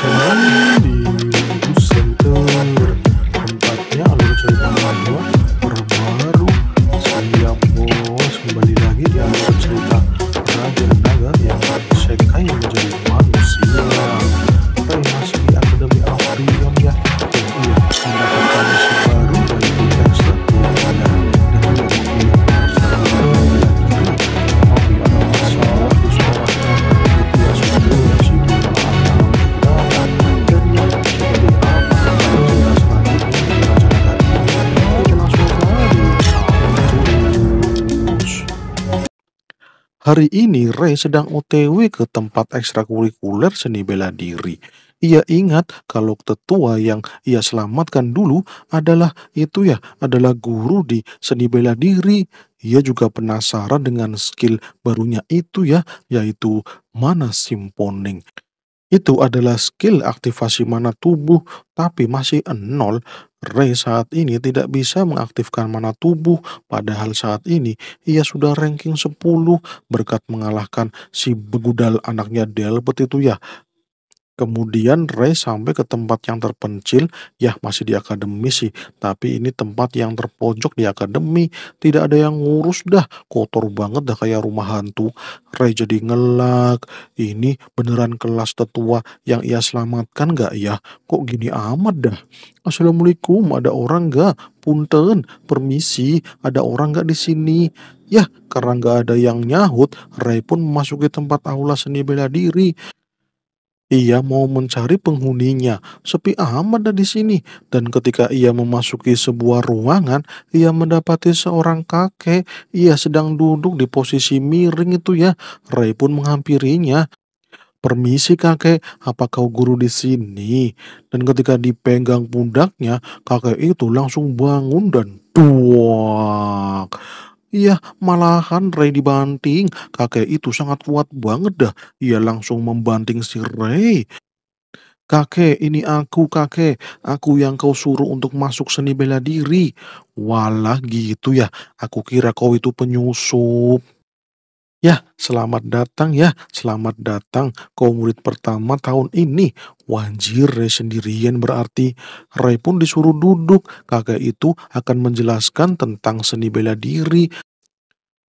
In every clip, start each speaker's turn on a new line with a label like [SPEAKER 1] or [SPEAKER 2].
[SPEAKER 1] 什么？Hari ini Ray sedang OTW ke tempat ekstrakurikuler seni bela diri. Ia ingat kalau tetua yang ia selamatkan dulu adalah itu ya, adalah guru di seni bela diri. Ia juga penasaran dengan skill barunya itu ya, yaitu mana simponing. Itu adalah skill aktivasi mana tubuh, tapi masih nol. Ray saat ini tidak bisa mengaktifkan mana tubuh, padahal saat ini ia sudah ranking 10 berkat mengalahkan si begudal anaknya Delbert itu ya. Kemudian Ray sampai ke tempat yang terpencil, ya masih di akademi sih, tapi ini tempat yang terpojok di akademi, tidak ada yang ngurus dah, kotor banget dah kayak rumah hantu. Ray jadi ngelak, ini beneran kelas tetua yang ia selamatkan gak ya? Kok gini amat dah? Assalamualaikum, ada orang gak? Punten, permisi, ada orang gak di sini? Ya, karena gak ada yang nyahut, Ray pun memasuki tempat aula seni bela diri. Ia mau mencari penghuninya. Sepi amat di sini. Dan ketika ia memasuki sebuah ruangan, ia mendapati seorang kakek. Ia sedang duduk di posisi miring itu ya. Ray pun menghampirinya. Permisi kakek, apa kau guru di sini? Dan ketika dipegang pundaknya, kakek itu langsung bangun dan tuak. Iya, malahan Ray dibanting. Kakek itu sangat kuat banget dah. Ia langsung membanting si Ray. Kakek, ini aku kakek. Aku yang kau suruh untuk masuk seni bela diri. Walah gitu ya. Aku kira kau itu penyusup. Ya, selamat datang ya, selamat datang kau murid pertama tahun ini. Wanjir Rey sendirian berarti Rey pun disuruh duduk. Kakek itu akan menjelaskan tentang seni bela diri.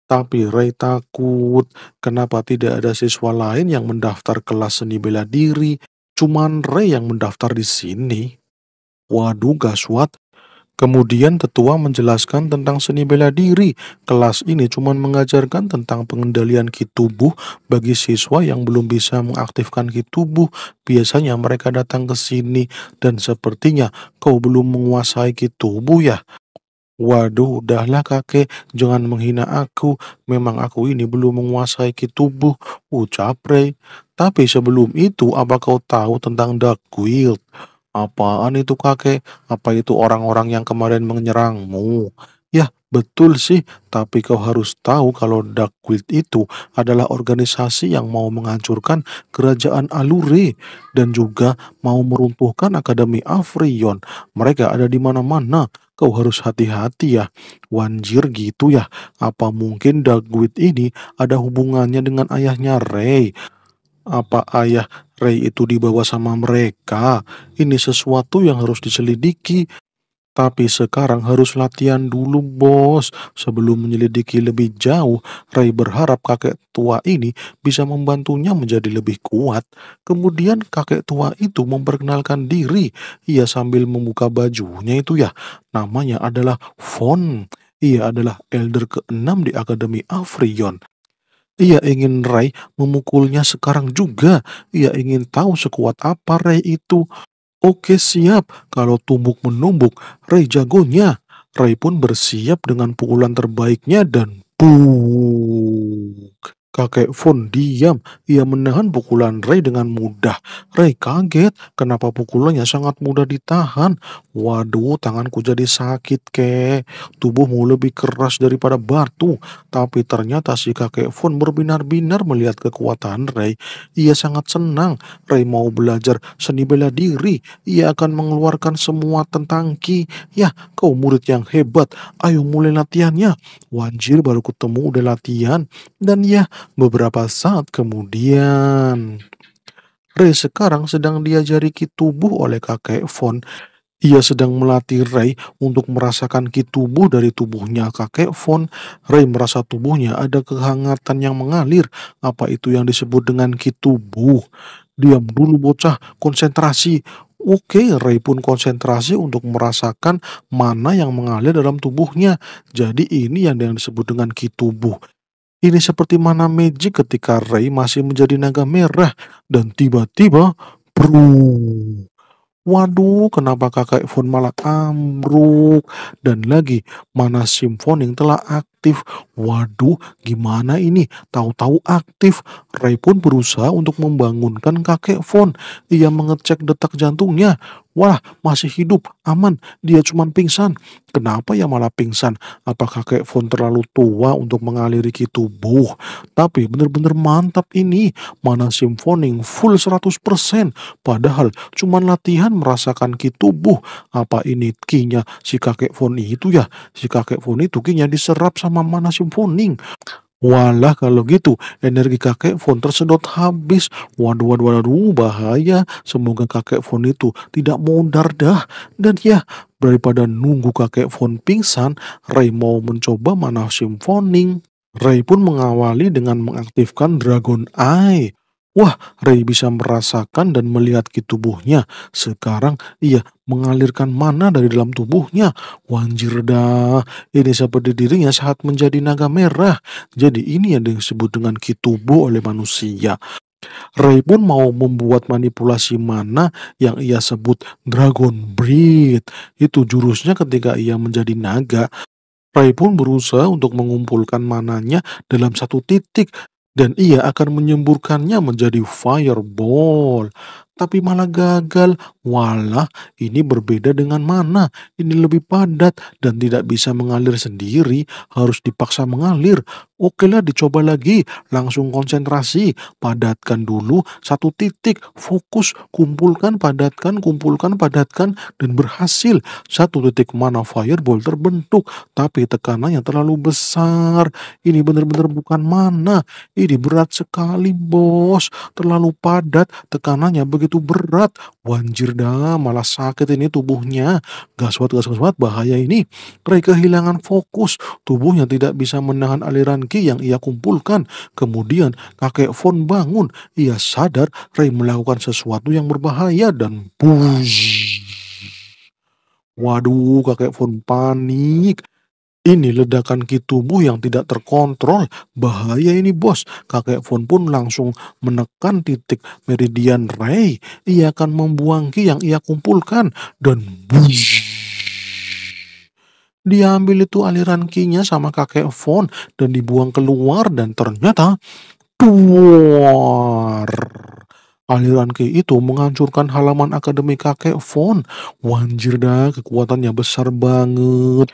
[SPEAKER 1] Tapi Rey takut, kenapa tidak ada siswa lain yang mendaftar kelas seni bela diri? Cuman Rey yang mendaftar di sini. Waduh, Gaswat, Kemudian tetua menjelaskan tentang seni bela diri. Kelas ini cuma mengajarkan tentang pengendalian ki tubuh bagi siswa yang belum bisa mengaktifkan ki tubuh. Biasanya mereka datang ke sini dan sepertinya kau belum menguasai ki tubuh ya. Waduh, udahlah kakek, jangan menghina aku. Memang aku ini belum menguasai ki tubuh. Ucap Rey. Tapi sebelum itu, apa kau tahu tentang Dark Guild? Apaan itu kakek? Apa itu orang-orang yang kemarin menyerangmu? Ya, betul sih, tapi kau harus tahu kalau Darkwild itu adalah organisasi yang mau menghancurkan kerajaan Aluri dan juga mau meruntuhkan Akademi Afrion. Mereka ada di mana-mana. Kau harus hati-hati ya. Wanjir gitu ya. Apa mungkin Darkwild ini ada hubungannya dengan ayahnya Ray? Apa ayah Ray itu dibawa sama mereka? Ini sesuatu yang harus diselidiki. Tapi sekarang harus latihan dulu, bos. Sebelum menyelidiki lebih jauh, Ray berharap kakek tua ini bisa membantunya menjadi lebih kuat. Kemudian kakek tua itu memperkenalkan diri. Ia sambil membuka bajunya itu ya. Namanya adalah Von. Ia adalah elder keenam di Akademi Afrion. Ia ingin Ray memukulnya sekarang juga. Ia ingin tahu sekuat apa Ray itu. Oke siap, kalau tumbuk menumbuk, Ray jagonya. Ray pun bersiap dengan pukulan terbaiknya dan buuuu. Kakek Fun diam. Ia menahan pukulan Ray dengan mudah. Ray kaget kenapa pukulannya sangat mudah ditahan. Waduh, tanganku jadi sakit, kek. Tubuhmu lebih keras daripada batu. Tapi ternyata si kakek Fun berbinar-binar melihat kekuatan Ray. Ia sangat senang. Ray mau belajar seni bela diri. Ia akan mengeluarkan semua tentang Ki. Ya, kau murid yang hebat. Ayo mulai latihannya. Wanjir baru ketemu udah latihan. Dan ya, Beberapa saat kemudian, Ray sekarang sedang diajari kitubuh oleh kakek Von. Ia sedang melatih Ray untuk merasakan kitubuh dari tubuhnya kakek Von. Ray merasa tubuhnya ada kehangatan yang mengalir. Apa itu yang disebut dengan kitubuh? tubuh? Diam dulu bocah, konsentrasi. Oke, Ray pun konsentrasi untuk merasakan mana yang mengalir dalam tubuhnya. Jadi ini yang disebut dengan kitubuh. tubuh. Ini seperti mana magic ketika Ray masih menjadi naga merah dan tiba-tiba bro. Waduh, kenapa kakak Von malah ambruk? Dan lagi, mana simfon yang telah aktif. Waduh, gimana ini? Tahu-tahu aktif. Ray pun berusaha untuk membangunkan kakek Von. Ia mengecek detak jantungnya. Wah, masih hidup, aman. Dia cuma pingsan. Kenapa ya malah pingsan? Apa kakek Von terlalu tua untuk mengaliri tubuh? Tapi benar-benar mantap ini. Mana simfoning full 100%. Padahal cuma latihan merasakan ki tubuh. Apa ini kinya si kakek Von itu ya? Si kakek Von itu kinya diserap sama mama nasi kuning. Walah kalau gitu energi kakek Fon tersedot habis. Waduh waduh waduh bahaya. Semoga kakek Fon itu tidak mundar dah. Dan ya daripada nunggu kakek Fon pingsan, Ray mau mencoba mana simfoning. Ray pun mengawali dengan mengaktifkan Dragon Eye. Wah, Ray bisa merasakan dan melihat ki tubuhnya. Sekarang ia mengalirkan mana dari dalam tubuhnya. Wanjir dah, ini seperti dirinya saat menjadi naga merah. Jadi ini yang disebut dengan ki tubuh oleh manusia. Ray pun mau membuat manipulasi mana yang ia sebut Dragon breed Itu jurusnya ketika ia menjadi naga. Ray pun berusaha untuk mengumpulkan mananya dalam satu titik dan ia akan menyemburkannya menjadi fireball tapi malah gagal. Walah, ini berbeda dengan mana? Ini lebih padat dan tidak bisa mengalir sendiri, harus dipaksa mengalir. Oke lah, dicoba lagi. Langsung konsentrasi, padatkan dulu satu titik, fokus, kumpulkan, padatkan, kumpulkan, padatkan, dan berhasil. Satu titik mana fireball terbentuk, tapi tekanannya terlalu besar. Ini benar-benar bukan mana. Ini berat sekali, bos. Terlalu padat, tekanannya begitu begitu berat. Wanjir dah, malah sakit ini tubuhnya. Gaswat, gaswat, gaswat, bahaya ini. Ray kehilangan fokus, tubuhnya tidak bisa menahan aliran ki yang ia kumpulkan. Kemudian kakek Von bangun, ia sadar Ray melakukan sesuatu yang berbahaya dan buzz. Waduh, kakek Von panik. Ini ledakan ki tubuh yang tidak terkontrol. Bahaya ini bos. Kakek Fon pun langsung menekan titik meridian Ray. Ia akan membuang ki yang ia kumpulkan. Dan bush. Dia ambil itu aliran kinya sama kakek Fon dan dibuang keluar dan ternyata tuar. Aliran Ki itu menghancurkan halaman akademi kakek Fon. Wanjir dah, kekuatannya besar banget.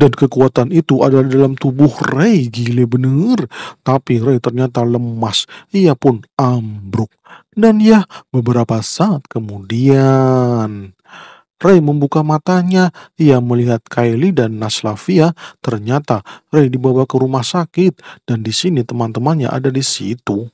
[SPEAKER 1] Dan kekuatan itu ada dalam tubuh Ray, gile bener. Tapi Ray ternyata lemas, ia pun ambruk. Dan ya, beberapa saat kemudian... Ray membuka matanya. Ia melihat Kylie dan Naslavia. Ternyata Ray dibawa ke rumah sakit dan di sini teman-temannya ada di situ.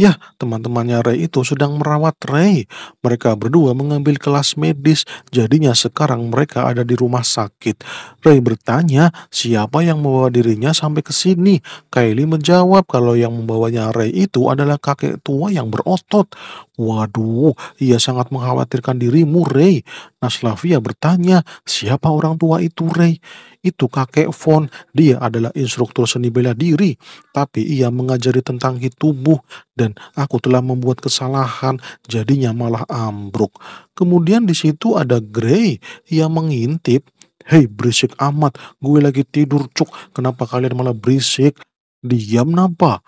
[SPEAKER 1] Ya, teman-temannya Ray itu sedang merawat Ray. Mereka berdua mengambil kelas medis, jadinya sekarang mereka ada di rumah sakit. Ray bertanya siapa yang membawa dirinya sampai ke sini. Kylie menjawab kalau yang membawanya Ray itu adalah kakek tua yang berotot. Waduh, ia sangat mengkhawatirkan dirimu, Ray. Naslavia bertanya, siapa orang tua itu, Ray? itu kakek Von. Dia adalah instruktur seni bela diri, tapi ia mengajari tentang hit tubuh dan aku telah membuat kesalahan, jadinya malah ambruk. Kemudian di situ ada Grey, ia mengintip, Hei berisik amat, gue lagi tidur cuk, kenapa kalian malah berisik? Diam napa?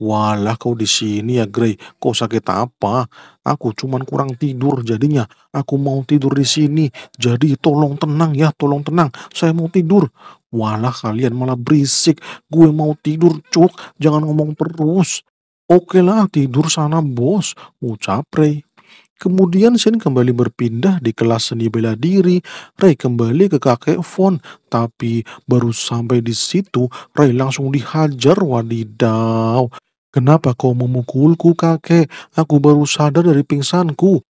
[SPEAKER 1] Walah kau di sini ya Grey, kau sakit apa? Aku cuman kurang tidur jadinya. Aku mau tidur di sini. Jadi tolong tenang ya, tolong tenang. Saya mau tidur. Walah kalian malah berisik. Gue mau tidur cuk, jangan ngomong terus. Oke lah tidur sana bos, ucap Ray. Kemudian Shin kembali berpindah di kelas seni bela diri. Ray kembali ke kakek Von, tapi baru sampai di situ Ray langsung dihajar wadidaw. Kenapa kau memukulku, kakek? Aku baru sadar dari pingsanku.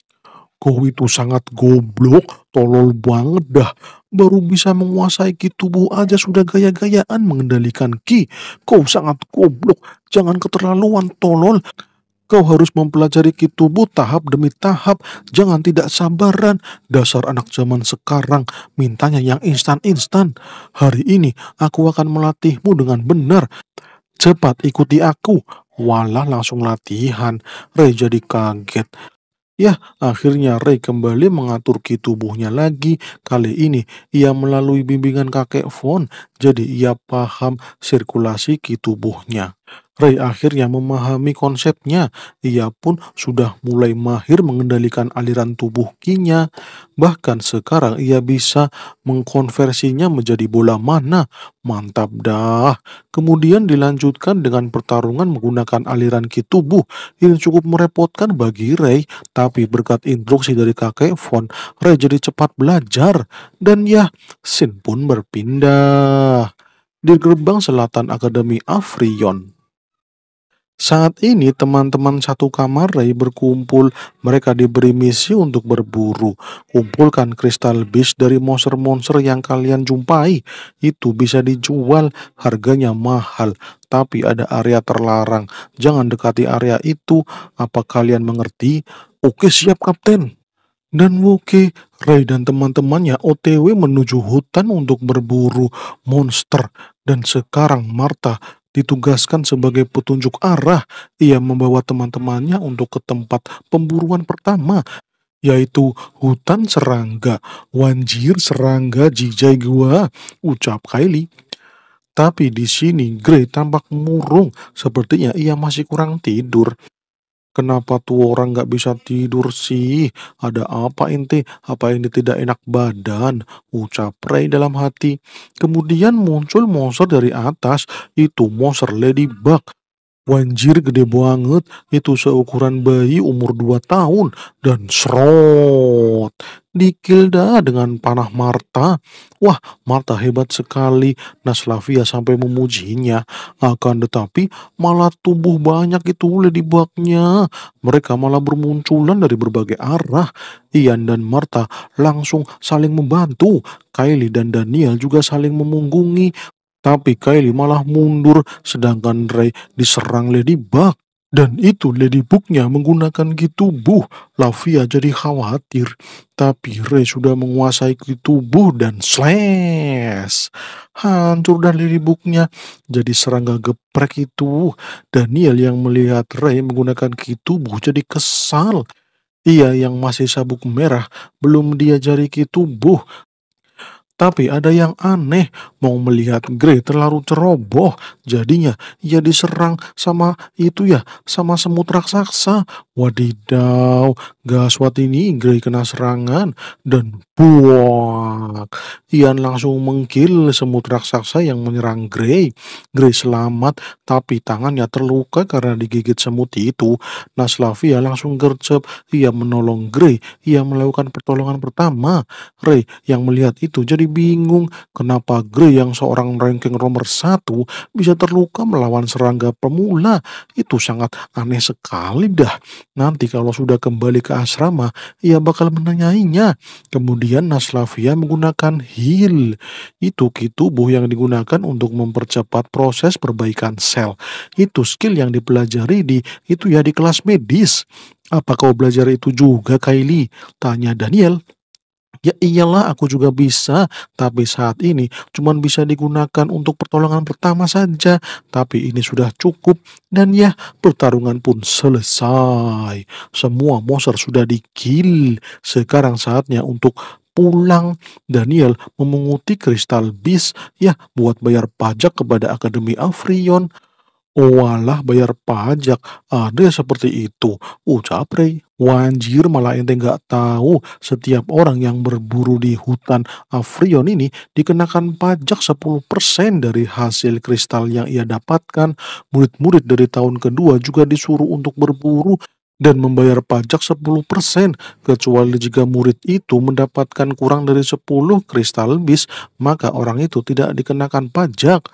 [SPEAKER 1] Kau itu sangat goblok, tolol banget dah. Baru bisa menguasai ki tubuh aja sudah gaya-gayaan mengendalikan ki. Kau sangat goblok, jangan keterlaluan tolol. Kau harus mempelajari ki tubuh tahap demi tahap. Jangan tidak sabaran. Dasar anak zaman sekarang, mintanya yang instan-instan. Hari ini aku akan melatihmu dengan benar. Cepat ikuti aku, Walah langsung latihan. Rey jadi kaget. Ya, akhirnya Rey kembali mengatur ki tubuhnya lagi. Kali ini, ia melalui bimbingan kakek Von, jadi ia paham sirkulasi ki tubuhnya. Ray akhirnya memahami konsepnya. Ia pun sudah mulai mahir mengendalikan aliran tubuh kinya. Bahkan sekarang ia bisa mengkonversinya menjadi bola mana. Mantap dah. Kemudian dilanjutkan dengan pertarungan menggunakan aliran ki tubuh yang cukup merepotkan bagi Ray. Tapi berkat instruksi dari kakek Von, Ray jadi cepat belajar. Dan ya, Sin pun berpindah di gerbang selatan Akademi Afrion. Saat ini teman-teman satu kamar Ray berkumpul, mereka diberi misi untuk berburu. Kumpulkan kristal bis dari monster-monster yang kalian jumpai. Itu bisa dijual, harganya mahal, tapi ada area terlarang. Jangan dekati area itu. Apa kalian mengerti? Oke siap kapten. Dan oke, Ray dan teman-temannya OTW menuju hutan untuk berburu monster. Dan sekarang Marta Ditugaskan sebagai petunjuk arah, ia membawa teman-temannya untuk ke tempat pemburuan pertama, yaitu hutan serangga, wanjir serangga jijai gua, ucap Kylie. Tapi di sini Grey tampak murung, sepertinya ia masih kurang tidur. Kenapa tuh orang gak bisa tidur sih? Ada apa inti? Apa ini tidak enak badan? Ucap Ray dalam hati. Kemudian muncul monster dari atas. Itu monster Ladybug. Wanjir gede banget, itu seukuran bayi umur 2 tahun dan serot. Dikilda dengan panah Marta. Wah, Marta hebat sekali. Naslavia sampai memujinya. Akan tetapi malah tumbuh banyak itu ladybugnya. Mereka malah bermunculan dari berbagai arah. Ian dan Marta langsung saling membantu. Kylie dan Daniel juga saling memunggungi. Tapi Kylie malah mundur sedangkan Ray diserang Ladybug. Dan itu Ladybugnya menggunakan kitubuh. Lavia jadi khawatir. Tapi Ray sudah menguasai kitubuh dan slash. Hancur dan Ladybugnya. Jadi serangga geprek itu. Daniel yang melihat Ray menggunakan kitubuh jadi kesal. Ia yang masih sabuk merah belum diajari kitubuh. Tapi ada yang aneh, mau melihat Grey terlalu ceroboh. Jadinya ia diserang sama itu ya, sama semut raksasa. Wadidaw, Gaswat ini Grey kena serangan dan buak. Ian langsung mengkil semut raksasa yang menyerang Grey. Grey selamat, tapi tangannya terluka karena digigit semut itu. Naslavia langsung gercep, ia menolong Grey, ia melakukan pertolongan pertama. Ray yang melihat itu jadi bingung kenapa Gray yang seorang ranking nomor satu bisa terluka melawan serangga pemula. Itu sangat aneh sekali dah. Nanti kalau sudah kembali ke asrama, ia bakal menanyainya. Kemudian Naslavia menggunakan heal. Itu buh yang digunakan untuk mempercepat proses perbaikan sel. Itu skill yang dipelajari di itu ya di kelas medis. Apa kau belajar itu juga, Kylie? Tanya Daniel. Ya iyalah aku juga bisa, tapi saat ini cuma bisa digunakan untuk pertolongan pertama saja. Tapi ini sudah cukup dan ya pertarungan pun selesai. Semua monster sudah dikill. Sekarang saatnya untuk pulang. Daniel memunguti kristal bis ya buat bayar pajak kepada Akademi Afrion. Walah bayar pajak, ada seperti itu. Ucap oh, Rey, Wanjir malah ente nggak tahu setiap orang yang berburu di hutan Afrion ini dikenakan pajak 10% dari hasil kristal yang ia dapatkan. Murid-murid dari tahun kedua juga disuruh untuk berburu dan membayar pajak 10% kecuali jika murid itu mendapatkan kurang dari 10 kristal bis maka orang itu tidak dikenakan pajak.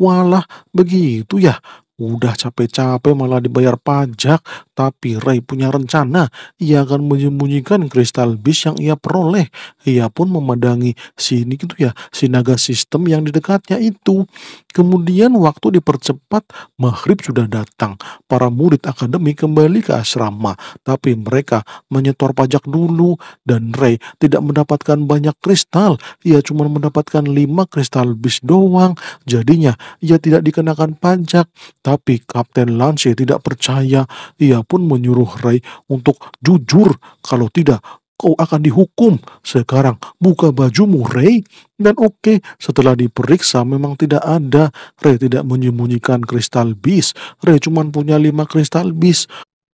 [SPEAKER 1] Walah, begitu ya. Udah capek-capek malah dibayar pajak, tapi Ray punya rencana. Ia akan menyembunyikan kristal bis yang ia peroleh. Ia pun memandangi sini gitu ya, sinaga sistem yang di dekatnya itu. Kemudian waktu dipercepat, maghrib sudah datang. Para murid akademi kembali ke asrama, tapi mereka menyetor pajak dulu dan Ray tidak mendapatkan banyak kristal. Ia cuma mendapatkan lima kristal bis doang. Jadinya ia tidak dikenakan pajak. Tapi Kapten Lance tidak percaya. Ia pun menyuruh Ray untuk jujur. Kalau tidak, kau akan dihukum. Sekarang buka bajumu, Ray. Dan oke, okay, setelah diperiksa memang tidak ada. Ray tidak menyembunyikan kristal bis. Ray cuma punya lima kristal bis.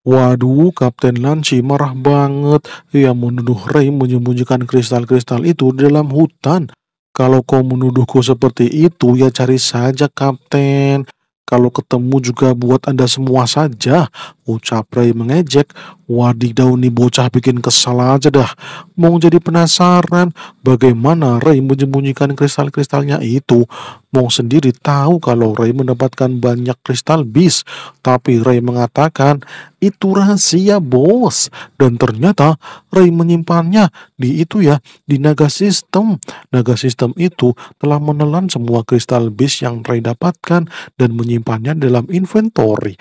[SPEAKER 1] Waduh, Kapten Lanci marah banget. Ia menuduh Ray menyembunyikan kristal-kristal itu di dalam hutan. Kalau kau menuduhku seperti itu, ya cari saja, Kapten. Kalau ketemu juga buat Anda semua saja. Ucap Ray mengejek. Wadidaw nih bocah bikin kesal aja dah. Mau jadi penasaran bagaimana Ray menyembunyikan kristal-kristalnya itu. Mong sendiri tahu kalau Ray mendapatkan banyak kristal bis, tapi Ray mengatakan itu rahasia bos. Dan ternyata Ray menyimpannya di itu ya, di naga sistem. Naga sistem itu telah menelan semua kristal bis yang Ray dapatkan dan menyimpannya dalam inventory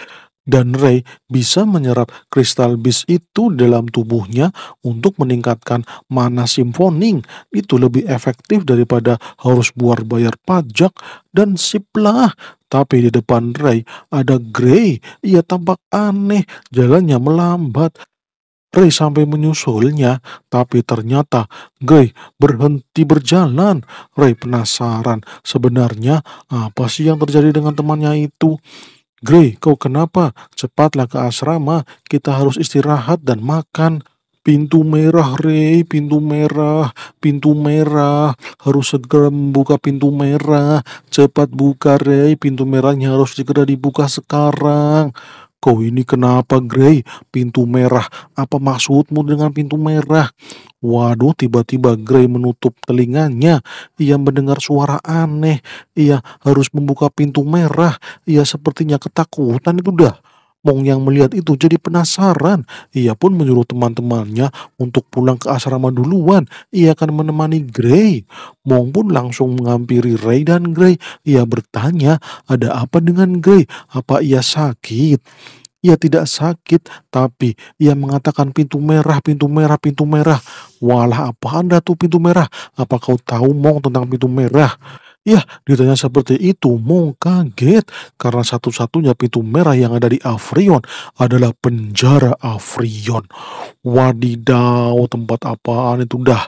[SPEAKER 1] dan Ray bisa menyerap kristal bis itu dalam tubuhnya untuk meningkatkan mana simfoning. Itu lebih efektif daripada harus buar bayar pajak dan siplah. Tapi di depan Ray ada Gray. Ia tampak aneh, jalannya melambat. Ray sampai menyusulnya, tapi ternyata Gray berhenti berjalan. Ray penasaran sebenarnya apa sih yang terjadi dengan temannya itu. Grey, kau kenapa? Cepatlah ke asrama, kita harus istirahat dan makan. Pintu merah, Rey, pintu merah, pintu merah. Harus segera membuka pintu merah. Cepat buka, Rey, pintu merahnya harus segera dibuka sekarang. Kau ini kenapa Grey? Pintu merah. Apa maksudmu dengan pintu merah? Waduh, tiba-tiba Grey menutup telinganya. Ia mendengar suara aneh. Ia harus membuka pintu merah. Ia sepertinya ketakutan itu dah. Mong yang melihat itu jadi penasaran. Ia pun menyuruh teman-temannya untuk pulang ke asrama duluan. Ia akan menemani Gray. Mong pun langsung menghampiri Ray dan Gray. Ia bertanya, ada apa dengan Gray? Apa ia sakit? Ia tidak sakit, tapi ia mengatakan pintu merah, pintu merah, pintu merah. Walah apa anda tuh pintu merah? Apa kau tahu Mong tentang pintu merah? Ya, ditanya seperti itu, Mong kaget karena satu-satunya pintu merah yang ada di Afrion adalah penjara Afrion. Wadidaw, tempat apaan itu dah.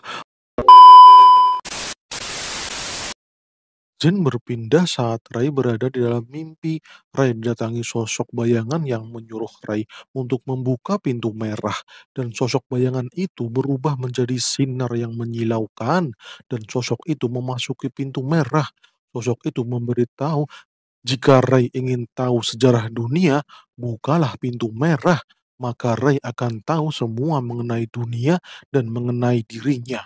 [SPEAKER 1] Jin berpindah saat Ray berada di dalam mimpi. Ray didatangi sosok bayangan yang menyuruh Ray untuk membuka pintu merah, dan sosok bayangan itu berubah menjadi sinar yang menyilaukan, dan sosok itu memasuki pintu merah. Sosok itu memberitahu jika Ray ingin tahu sejarah dunia, bukalah pintu merah, maka Ray akan tahu semua mengenai dunia dan mengenai dirinya.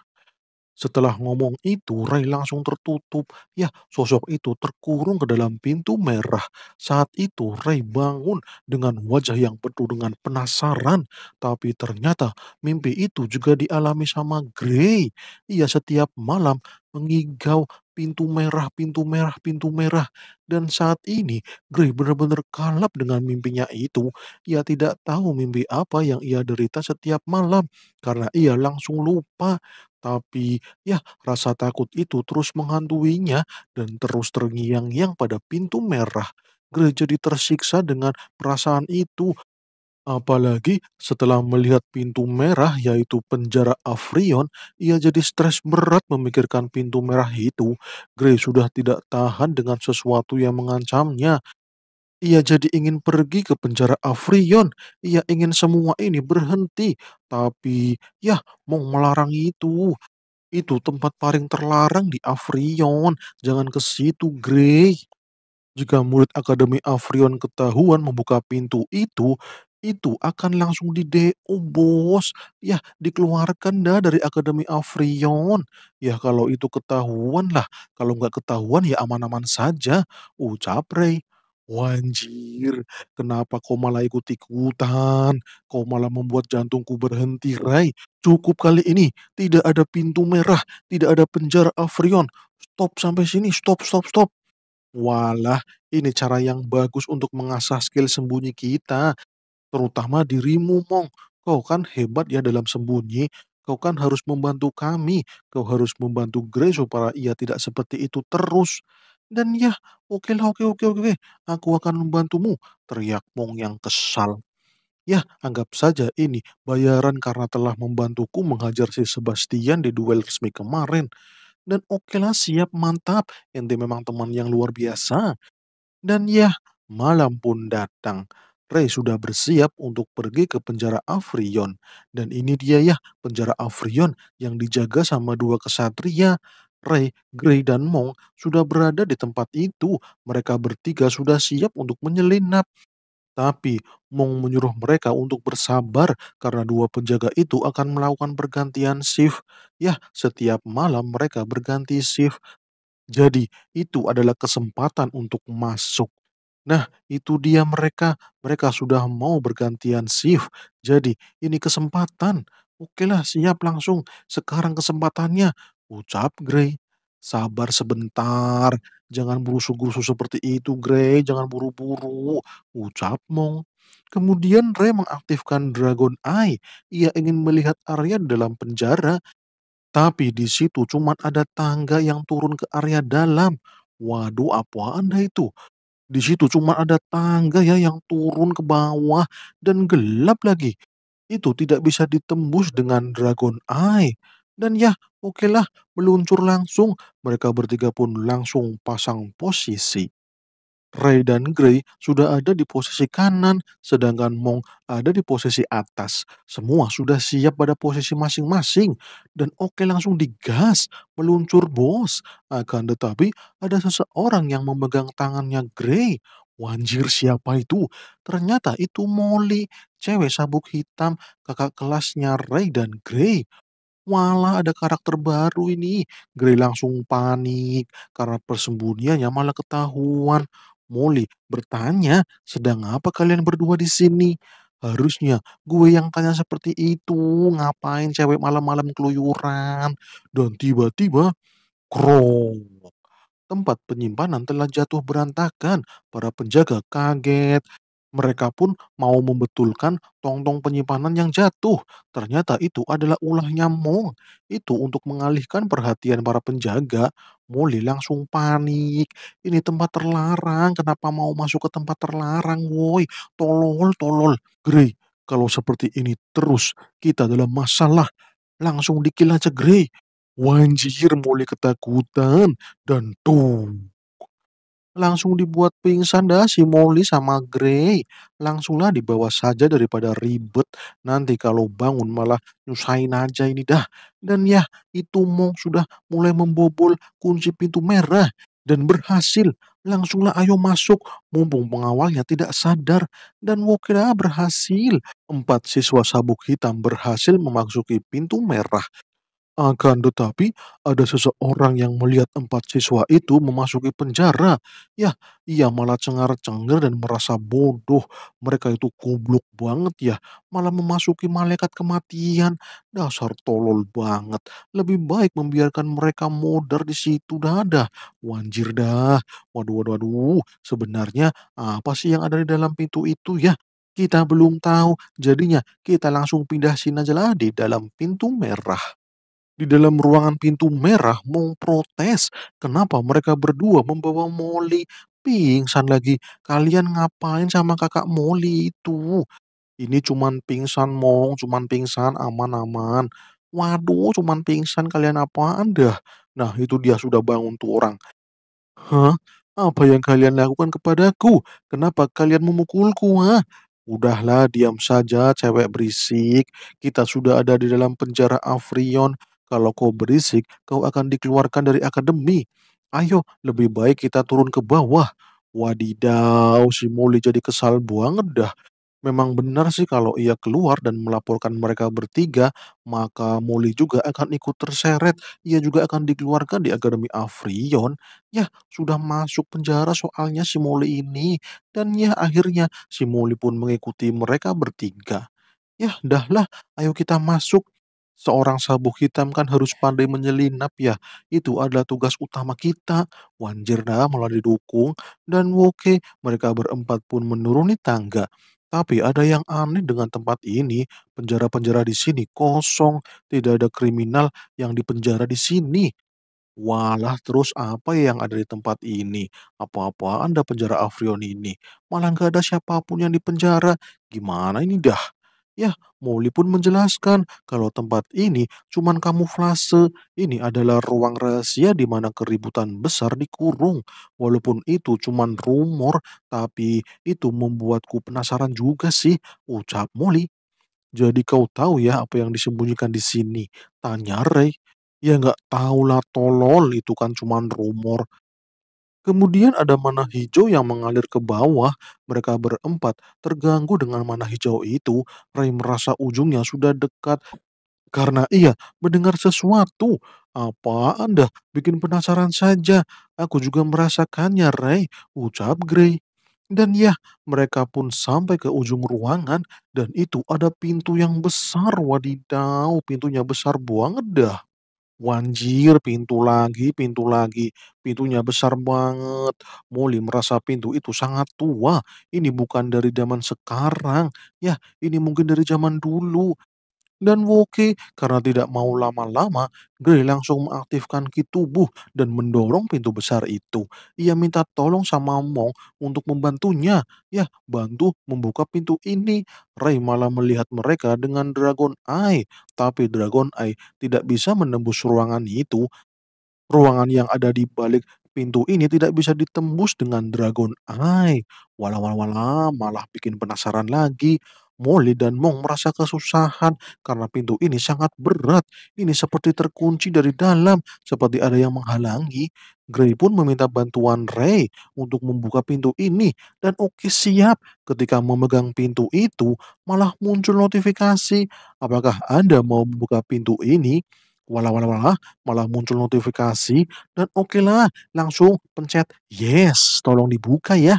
[SPEAKER 1] Setelah ngomong itu, Ray langsung tertutup. Ya, sosok itu terkurung ke dalam pintu merah. Saat itu, Ray bangun dengan wajah yang penuh dengan penasaran. Tapi ternyata mimpi itu juga dialami sama Gray. Ia setiap malam mengigau pintu merah, pintu merah, pintu merah. Dan saat ini, Gray benar-benar kalap dengan mimpinya itu. Ia tidak tahu mimpi apa yang ia derita setiap malam, karena ia langsung lupa tapi, ya, rasa takut itu terus menghantuinya dan terus terngiang-ngiang pada pintu merah. Greg jadi tersiksa dengan perasaan itu, Apalagi setelah melihat pintu merah yaitu penjara Afrion, ia jadi stres berat memikirkan pintu merah itu. Gray sudah tidak tahan dengan sesuatu yang mengancamnya. Ia jadi ingin pergi ke penjara Afrion. Ia ingin semua ini berhenti. Tapi, ya, mau melarang itu. Itu tempat paling terlarang di Afrion. Jangan ke situ, Grey. Jika murid Akademi Afrion ketahuan membuka pintu itu, itu akan langsung di DO, bos. Ya, dikeluarkan dah dari Akademi Afrion. Ya, kalau itu ketahuan lah. Kalau nggak ketahuan, ya aman-aman saja. Ucap Ray. Wanjir, kenapa kau malah ikut-ikutan? Kau malah membuat jantungku berhenti, Rai. Cukup kali ini, tidak ada pintu merah, tidak ada penjara Afrion. Stop sampai sini, stop, stop, stop. Walah, ini cara yang bagus untuk mengasah skill sembunyi kita. Terutama dirimu, Mong. Kau kan hebat ya dalam sembunyi. Kau kan harus membantu kami. Kau harus membantu Grey supaya ia tidak seperti itu terus. Dan ya, oke lah, oke, oke, oke, Aku akan membantumu, teriak Mong yang kesal. Ya, anggap saja ini bayaran karena telah membantuku menghajar si Sebastian di duel resmi kemarin. Dan oke lah, siap, mantap. Ente memang teman yang luar biasa. Dan ya, malam pun datang. Ray sudah bersiap untuk pergi ke penjara Afrion. Dan ini dia ya, penjara Afrion yang dijaga sama dua kesatria. Ray, Gray, dan Mong sudah berada di tempat itu. Mereka bertiga sudah siap untuk menyelinap. Tapi Mong menyuruh mereka untuk bersabar karena dua penjaga itu akan melakukan pergantian shift. Ya, setiap malam mereka berganti shift. Jadi, itu adalah kesempatan untuk masuk. Nah, itu dia mereka. Mereka sudah mau bergantian shift. Jadi, ini kesempatan. Oke lah, siap langsung. Sekarang kesempatannya. Ucap Grey, "Sabar sebentar, jangan buru-buru seperti itu, Grey, jangan buru-buru," ucap Mong. Kemudian Ray mengaktifkan Dragon Eye. Ia ingin melihat Arya dalam penjara, tapi di situ cuma ada tangga yang turun ke area dalam. Waduh, apa anda itu? Di situ cuma ada tangga ya yang turun ke bawah dan gelap lagi. Itu tidak bisa ditembus dengan Dragon Eye. Dan ya, oke lah, meluncur langsung. Mereka bertiga pun langsung pasang posisi. Ray dan Gray sudah ada di posisi kanan, sedangkan Mong ada di posisi atas. Semua sudah siap pada posisi masing-masing. Dan Oke langsung digas, meluncur bos. Akan tetapi ada seseorang yang memegang tangannya Gray. Wanjir siapa itu? Ternyata itu Molly, cewek sabuk hitam, kakak kelasnya Ray dan Gray. Malah ada karakter baru ini. Grey langsung panik karena persembunyiannya malah ketahuan. Molly bertanya, "Sedang apa kalian berdua di sini?" Harusnya gue yang tanya seperti itu, ngapain cewek malam-malam keluyuran? Dan tiba-tiba, krong. Tempat penyimpanan telah jatuh berantakan. Para penjaga kaget mereka pun mau membetulkan tong-tong penyimpanan yang jatuh. Ternyata itu adalah ulah nyamuk. Itu untuk mengalihkan perhatian para penjaga. Molly langsung panik. Ini tempat terlarang. Kenapa mau masuk ke tempat terlarang, woi? Tolol, tolol. Grey, kalau seperti ini terus, kita dalam masalah. Langsung dikil aja Grey. Wanjir Molly ketakutan. Dan tuh langsung dibuat pingsan dah si Molly sama Grey. Langsunglah dibawa saja daripada ribet. Nanti kalau bangun malah nyusahin aja ini dah. Dan ya, itu Mong sudah mulai membobol kunci pintu merah dan berhasil. Langsunglah ayo masuk, mumpung pengawalnya tidak sadar. Dan Wokira berhasil. Empat siswa sabuk hitam berhasil memasuki pintu merah akan tetapi, ada seseorang yang melihat empat siswa itu memasuki penjara. Ya, ia malah cengar cengar dan merasa bodoh. Mereka itu goblok banget ya, malah memasuki malaikat kematian. Dasar tolol banget. Lebih baik membiarkan mereka modar di situ dadah. Wanjir dah. Waduh, waduh, waduh. Sebenarnya apa sih yang ada di dalam pintu itu ya? Kita belum tahu, jadinya kita langsung pindah sini aja lah di dalam pintu merah di dalam ruangan pintu merah protes kenapa mereka berdua membawa Molly. Pingsan lagi, kalian ngapain sama kakak Molly itu? Ini cuman pingsan mong, cuman pingsan aman-aman. Waduh, cuman pingsan kalian apa anda Nah, itu dia sudah bangun tuh orang. Hah? Apa yang kalian lakukan kepadaku? Kenapa kalian memukulku, ha? Udahlah, diam saja, cewek berisik. Kita sudah ada di dalam penjara Afrion. Kalau kau berisik, kau akan dikeluarkan dari akademi. Ayo, lebih baik kita turun ke bawah. Wadidaw, si Muli jadi kesal banget dah. Memang benar sih kalau ia keluar dan melaporkan mereka bertiga, maka Muli juga akan ikut terseret. Ia juga akan dikeluarkan di Akademi Afrion. Ya, sudah masuk penjara soalnya si Muli ini. Dan ya akhirnya si Muli pun mengikuti mereka bertiga. Yah, dahlah, ayo kita masuk. Seorang sabuk hitam kan harus pandai menyelinap ya. Itu adalah tugas utama kita. dah malah didukung dan Woke mereka berempat pun menuruni tangga. Tapi ada yang aneh dengan tempat ini. Penjara-penjara di sini kosong, tidak ada kriminal yang dipenjara di sini. Walah terus apa yang ada di tempat ini? apa apa anda penjara Afrion ini? Malah nggak ada siapapun yang dipenjara. Gimana ini dah? Ya, Molly pun menjelaskan kalau tempat ini cuman kamuflase. Ini adalah ruang rahasia di mana keributan besar dikurung. Walaupun itu cuman rumor, tapi itu membuatku penasaran juga sih, ucap Molly. Jadi kau tahu ya apa yang disembunyikan di sini? Tanya Ray. Ya nggak tahu lah tolol, itu kan cuman rumor. Kemudian ada mana hijau yang mengalir ke bawah. Mereka berempat terganggu dengan mana hijau itu. Ray merasa ujungnya sudah dekat karena ia mendengar sesuatu. Apa Anda bikin penasaran saja? Aku juga merasakannya, Ray, ucap Gray. Dan ya, mereka pun sampai ke ujung ruangan dan itu ada pintu yang besar. Wadidaw, pintunya besar buang dah. Wanjir, pintu lagi, pintu lagi. Pintunya besar banget. Molly merasa pintu itu sangat tua. Ini bukan dari zaman sekarang. Ya, ini mungkin dari zaman dulu dan Woke karena tidak mau lama-lama, Grey langsung mengaktifkan ki tubuh dan mendorong pintu besar itu. Ia minta tolong sama Mong untuk membantunya. Ya, bantu membuka pintu ini. Ray malah melihat mereka dengan Dragon Eye, tapi Dragon Eye tidak bisa menembus ruangan itu. Ruangan yang ada di balik pintu ini tidak bisa ditembus dengan Dragon Eye. Walau-walau malah bikin penasaran lagi. Molly dan Mong merasa kesusahan karena pintu ini sangat berat. Ini seperti terkunci dari dalam, seperti ada yang menghalangi. Gray pun meminta bantuan Ray untuk membuka pintu ini dan Oki siap ketika memegang pintu itu malah muncul notifikasi apakah Anda mau membuka pintu ini wala wala walah, malah muncul notifikasi dan oke lah langsung pencet yes tolong dibuka ya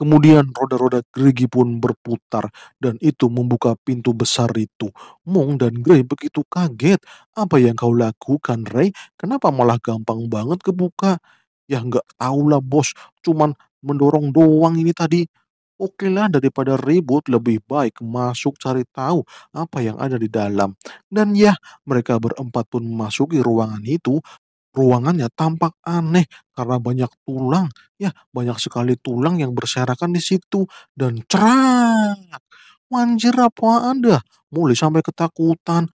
[SPEAKER 1] Kemudian roda-roda gerigi pun berputar dan itu membuka pintu besar itu. Mong dan Grey begitu kaget. Apa yang kau lakukan, Ray? Kenapa malah gampang banget kebuka? Ya nggak tahu lah, bos, cuman mendorong doang ini tadi. Oke lah daripada ribut lebih baik masuk cari tahu apa yang ada di dalam. Dan ya mereka berempat pun memasuki ruangan itu Ruangannya tampak aneh karena banyak tulang, ya banyak sekali tulang yang berserakan di situ dan cerak. Wanjir apa anda? Mulai sampai ketakutan.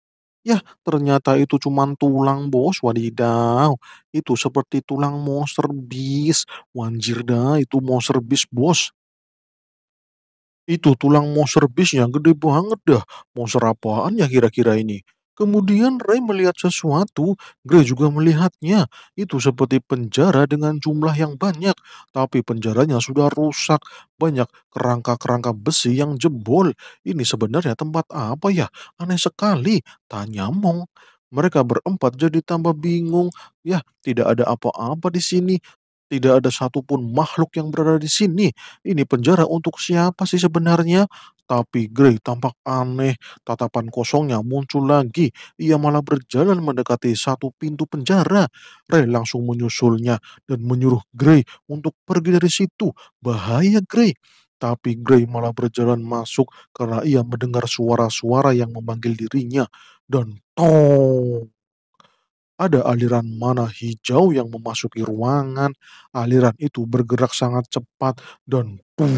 [SPEAKER 1] ya ternyata itu cuma tulang bos, wadidaw. Itu seperti tulang monster bis. Wanjir dah, itu monster bis bos. Itu tulang monster bisnya gede banget dah. Monster apaan ya kira-kira ini? Kemudian Ray melihat sesuatu, Gray juga melihatnya. Itu seperti penjara dengan jumlah yang banyak, tapi penjaranya sudah rusak. Banyak kerangka-kerangka besi yang jebol. Ini sebenarnya tempat apa ya? Aneh sekali, tanya Mong. Mereka berempat jadi tambah bingung. Ya, tidak ada apa-apa di sini. Tidak ada satupun makhluk yang berada di sini. Ini penjara untuk siapa sih sebenarnya? Tapi Grey tampak aneh, tatapan kosongnya muncul lagi. Ia malah berjalan mendekati satu pintu penjara. Ray langsung menyusulnya dan menyuruh Grey untuk pergi dari situ. Bahaya Grey. Tapi Grey malah berjalan masuk karena ia mendengar suara-suara yang memanggil dirinya. Dan tong! Ada aliran mana hijau yang memasuki ruangan. Aliran itu bergerak sangat cepat dan puff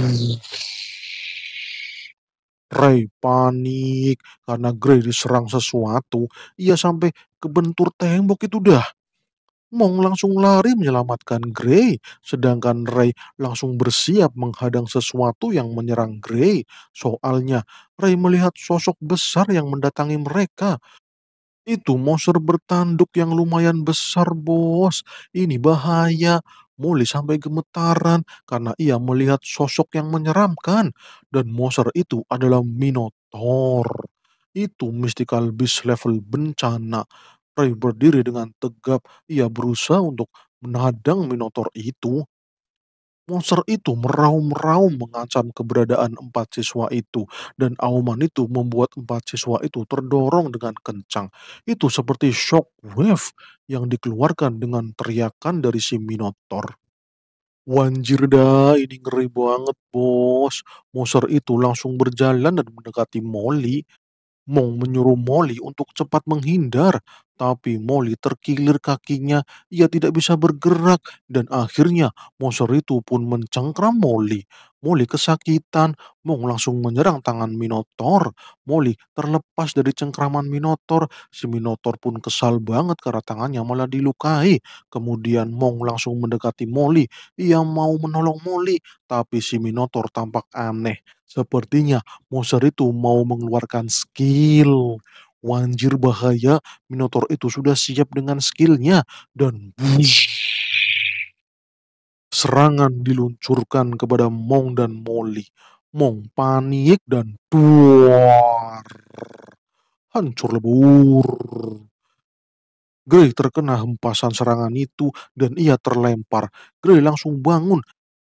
[SPEAKER 1] Ray panik karena Grey diserang sesuatu. Ia sampai kebentur tembok itu dah. Mong langsung lari menyelamatkan Grey, sedangkan Ray langsung bersiap menghadang sesuatu yang menyerang Grey. Soalnya, Ray melihat sosok besar yang mendatangi mereka. Itu monster bertanduk yang lumayan besar, bos. Ini bahaya. Molly sampai gemetaran karena ia melihat sosok yang menyeramkan dan monster itu adalah Minotaur. Itu mystical beast level bencana. Ray berdiri dengan tegap, ia berusaha untuk menadang Minotaur itu Monster itu meraung-raung mengancam keberadaan empat siswa itu, dan auman itu membuat empat siswa itu terdorong dengan kencang. Itu seperti shock wave yang dikeluarkan dengan teriakan dari si Minotaur. Wanjir dah, ini ngeri banget bos. Monster itu langsung berjalan dan mendekati Molly. Mong menyuruh Molly untuk cepat menghindar, tapi Molly terkilir kakinya, ia tidak bisa bergerak, dan akhirnya monster itu pun mencengkram Molly. Molly kesakitan, Mong langsung menyerang tangan Minotaur. Molly terlepas dari cengkraman Minotaur, si Minotaur pun kesal banget karena tangannya malah dilukai. Kemudian Mong langsung mendekati Molly, ia mau menolong Molly, tapi si Minotaur tampak aneh. Sepertinya monster itu mau mengeluarkan skill. Wanjir bahaya, Minotaur itu sudah siap dengan skillnya dan bush, serangan diluncurkan kepada Mong dan Molly. Mong panik dan duar. Hancur lebur. Grey terkena hempasan serangan itu dan ia terlempar. Grey langsung bangun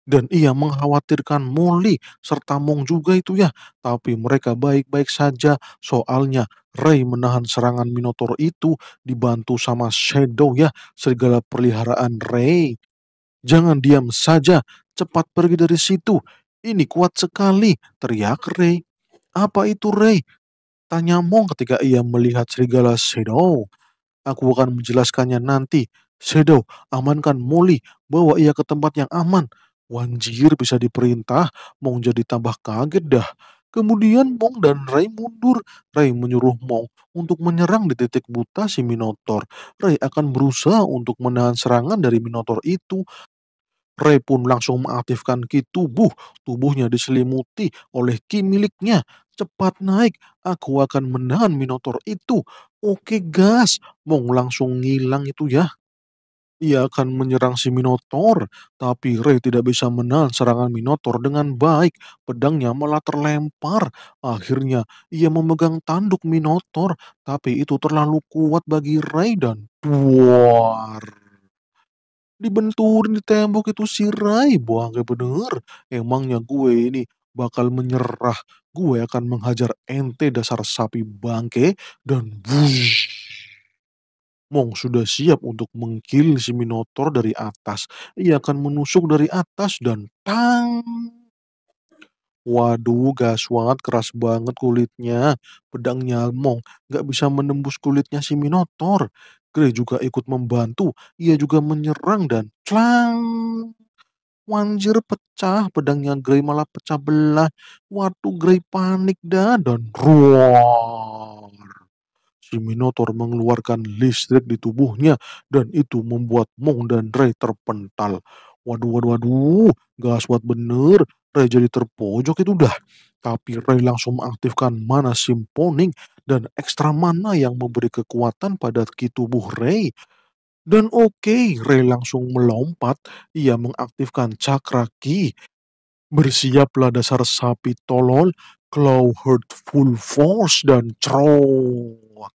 [SPEAKER 1] dan ia mengkhawatirkan Molly serta Mong juga itu ya. Tapi mereka baik-baik saja soalnya Ray menahan serangan Minotaur itu dibantu sama Shadow ya, serigala peliharaan Ray. Jangan diam saja, cepat pergi dari situ. Ini kuat sekali, teriak Ray. Apa itu Ray? Tanya Mong ketika ia melihat serigala Shadow. Aku akan menjelaskannya nanti. Shadow, amankan Molly, bawa ia ke tempat yang aman. Wanjir bisa diperintah, Mong jadi tambah kaget dah. Kemudian Mong dan Ray mundur. Ray menyuruh Mong untuk menyerang di titik buta si Minotaur. Ray akan berusaha untuk menahan serangan dari Minotaur itu. Ray pun langsung mengaktifkan ki tubuh. Tubuhnya diselimuti oleh ki miliknya. Cepat naik, aku akan menahan Minotaur itu. Oke gas, Mong langsung ngilang itu ya. Ia akan menyerang si Minotaur, tapi Rey tidak bisa menahan serangan Minotaur dengan baik. Pedangnya malah terlempar. Akhirnya, ia memegang tanduk Minotaur, tapi itu terlalu kuat bagi Rey dan duar. Dibenturin di tembok itu si Ray, bangke bener. Emangnya gue ini bakal menyerah. Gue akan menghajar ente dasar sapi bangke dan buzz. Mong sudah siap untuk mengkil si Minotaur dari atas. Ia akan menusuk dari atas dan tang. Waduh, Gaswat keras banget kulitnya. Pedangnya Mong gak bisa menembus kulitnya si Minotaur. Grey juga ikut membantu. Ia juga menyerang dan clang. Wanjir pecah, pedangnya Grey malah pecah belah. Waduh, Grey panik dah dan ruang. Si Minotaur mengeluarkan listrik di tubuhnya dan itu membuat Mong dan Ray terpental. Waduh, waduh, waduh, gaswat bener. Ray jadi terpojok itu dah. Tapi Ray langsung mengaktifkan mana simponing dan ekstra mana yang memberi kekuatan pada ki tubuh Ray. Dan oke, okay, Ray langsung melompat. Ia mengaktifkan cakra ki Bersiaplah dasar sapi tolol, hurt full force dan cerot.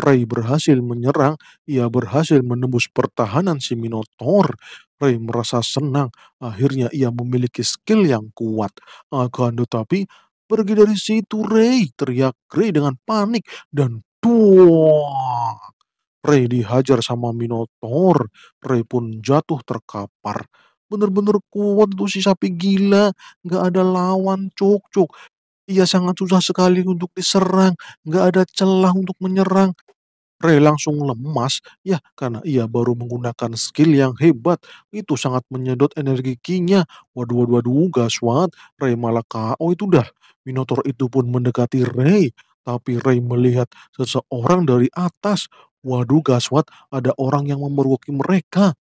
[SPEAKER 1] Ray berhasil menyerang, ia berhasil menembus pertahanan si Minotaur. Ray merasa senang, akhirnya ia memiliki skill yang kuat. Akan tetapi, pergi dari situ Ray, teriak Ray dengan panik dan tuak. Ray dihajar sama Minotaur, Ray pun jatuh terkapar. Bener-bener kuat tuh si sapi gila, gak ada lawan cuk-cuk. Ia sangat susah sekali untuk diserang, nggak ada celah untuk menyerang. Ray langsung lemas, ya karena ia baru menggunakan skill yang hebat. Itu sangat menyedot energi kinya. Waduh, waduh, waduh, gaswat. Ray malah KO itu dah. Minotaur itu pun mendekati Ray. Tapi Ray melihat seseorang dari atas. Waduh, gaswat, ada orang yang memergoki mereka.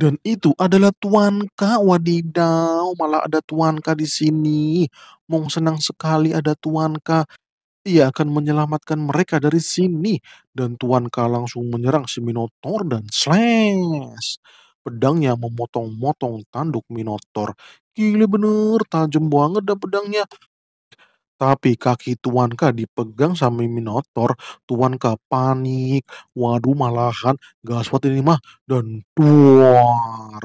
[SPEAKER 1] Dan itu adalah tuan Tuanka, wadidau, malah ada tuan Tuanka di sini. Mong senang sekali ada tuan Tuanka. Ia akan menyelamatkan mereka dari sini. Dan tuan Tuanka langsung menyerang si Minotaur dan slash. Pedangnya memotong-motong tanduk Minotaur. Gila bener, tajam banget dah pedangnya. Tapi kaki Tuanka dipegang sama Minotaur. Tuanka panik. Waduh malahan gaswat ini mah. Dan tuar.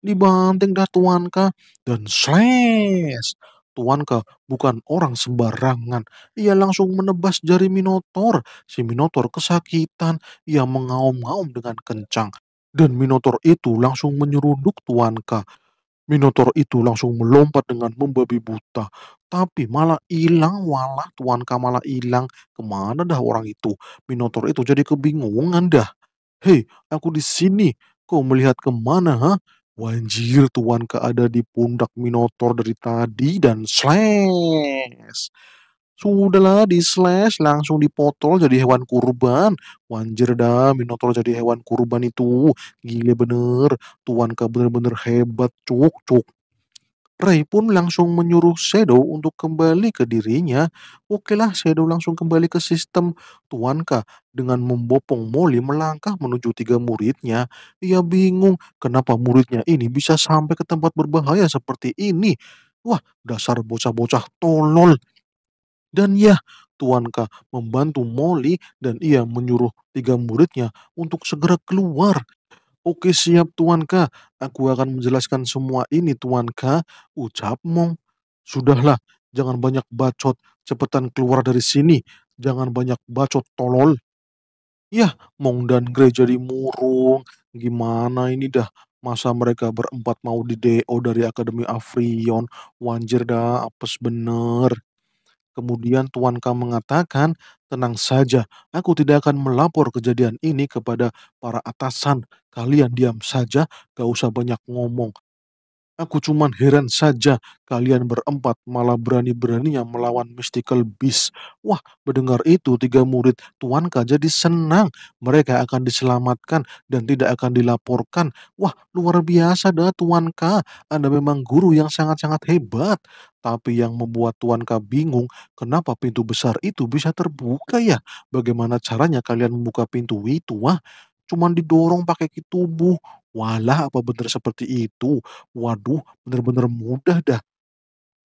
[SPEAKER 1] Dibanting dah Tuanka. Dan slash. Tuanka bukan orang sembarangan. Ia langsung menebas jari minotor. Si Minotaur kesakitan. Ia mengaum-ngaum dengan kencang. Dan minotor itu langsung Tuan Tuanka. Minotaur itu langsung melompat dengan membabi buta. Tapi malah hilang, walah Tuan Kamala hilang. Kemana dah orang itu? Minotaur itu jadi kebingungan dah. Hei, aku di sini. Kau melihat kemana, ha? Wanjir Tuan keada di pundak Minotaur dari tadi dan slash. Sudahlah di slash langsung dipotol jadi hewan kurban. Wanjir dah minotol jadi hewan kurban itu. Gile bener. Tuan K bener-bener hebat cuk cuk. Ray pun langsung menyuruh Shadow untuk kembali ke dirinya. Oke lah, Shadow langsung kembali ke sistem Tuanka dengan membopong Molly melangkah menuju tiga muridnya. Ia bingung kenapa muridnya ini bisa sampai ke tempat berbahaya seperti ini. Wah, dasar bocah-bocah tolol. Dan ya, Tuanka membantu Molly dan ia menyuruh tiga muridnya untuk segera keluar. Oke siap Tuanka, aku akan menjelaskan semua ini Tuanka, ucap Mong. Sudahlah, jangan banyak bacot, cepetan keluar dari sini, jangan banyak bacot tolol. Yah, Mong dan Grey jadi murung, gimana ini dah, masa mereka berempat mau di DO dari Akademi Afrion, wanjir dah, apes bener. Kemudian Tuan Kam mengatakan, "Tenang saja, aku tidak akan melapor kejadian ini kepada para atasan. Kalian diam saja, gak usah banyak ngomong. Aku cuman heran saja kalian berempat malah berani-beraninya melawan mystical beast. Wah, mendengar itu tiga murid Tuanka jadi senang. Mereka akan diselamatkan dan tidak akan dilaporkan. Wah, luar biasa dah Tuanka. Anda memang guru yang sangat-sangat hebat. Tapi yang membuat Tuan Tuanka bingung, kenapa pintu besar itu bisa terbuka ya? Bagaimana caranya kalian membuka pintu itu? Wah, cuman didorong pakai tubuh. Walah apa bener seperti itu? Waduh, bener-bener mudah dah.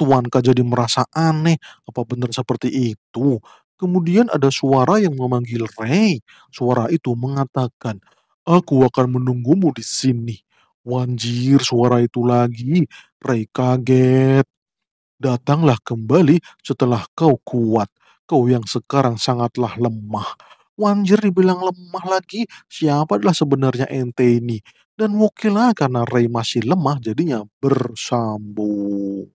[SPEAKER 1] Tuanka jadi merasa aneh, apa bener seperti itu? Kemudian ada suara yang memanggil Ray. Suara itu mengatakan, Aku akan menunggumu di sini. Wanjir, suara itu lagi. Ray kaget. Datanglah kembali setelah kau kuat. Kau yang sekarang sangatlah lemah. Wanjir dibilang lemah lagi, siapa adalah sebenarnya ente ini? Dan Wokila karena Ray masih lemah jadinya bersambung.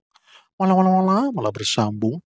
[SPEAKER 1] malah malah malah bersambung.